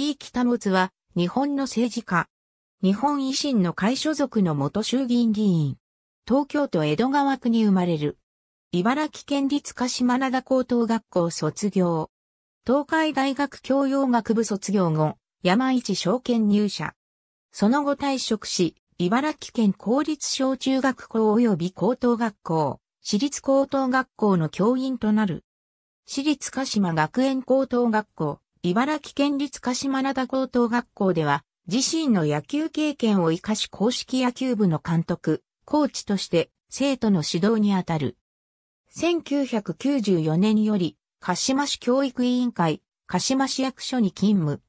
域保睦は、日本の政治家。日本維新の会所属の元衆議院議員。東京都江戸川区に生まれる。茨城県立鹿島灘高等学校卒業。東海大学教養学部卒業後、山一証券入社。その後退職し、茨城県公立小中学校及び高等学校、私立高等学校の教員となる。私立鹿島学園高等学校、茨城県立鹿島灘高等学校では、自身の野球経験を活かし公式野球部の監督、コーチとして生徒の指導にあたる。1994年より、鹿島市教育委員会、鹿島市役所に勤務。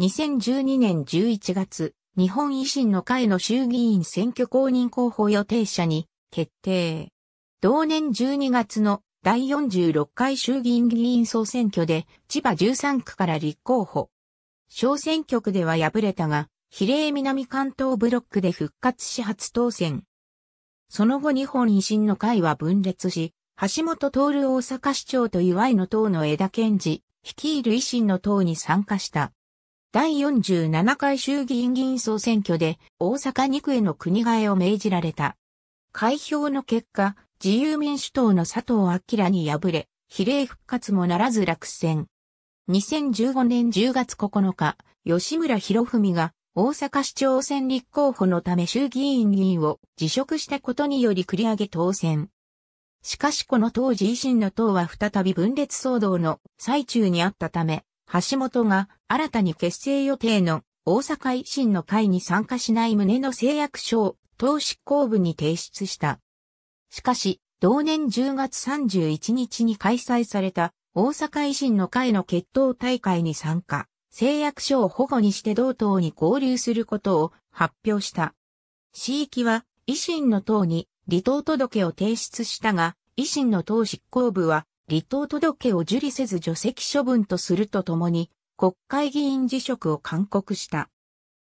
2012年11月、日本維新の会の衆議院選挙公認候補予定者に決定。同年12月の第46回衆議院議員総選挙で千葉13区から立候補。小選挙区では敗れたが、比例南関東ブロックで復活し初当選。その後日本維新の会は分裂し、橋本徹大阪市長と岩井の党の枝健治、率いる維新の党に参加した。第47回衆議院議員総選挙で大阪2区への国替えを命じられた。開票の結果、自由民主党の佐藤明に敗れ、比例復活もならず落選。2015年10月9日、吉村博文が大阪市長選立候補のため衆議院議員を辞職したことにより繰り上げ当選。しかしこの当時維新の党は再び分裂騒動の最中にあったため、橋本が新たに結成予定の大阪維新の会に参加しない旨の誓約書を党執行部に提出した。しかし、同年10月31日に開催された大阪維新の会の決闘大会に参加、誓約書を保護にして同党に合流することを発表した。市域は維新の党に離党届を提出したが、維新の党執行部は離党届を受理せず除籍処分とするとともに、国会議員辞職を勧告した。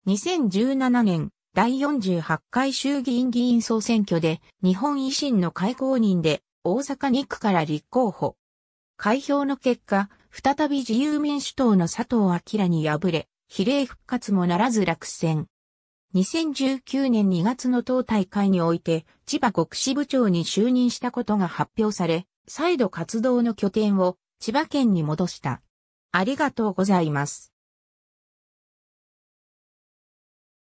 2017年、第48回衆議院議員総選挙で日本維新の会公認で大阪2区から立候補。開票の結果、再び自由民主党の佐藤明に敗れ、比例復活もならず落選。2019年2月の党大会において千葉国支部長に就任したことが発表され、再度活動の拠点を千葉県に戻した。ありがとうございます。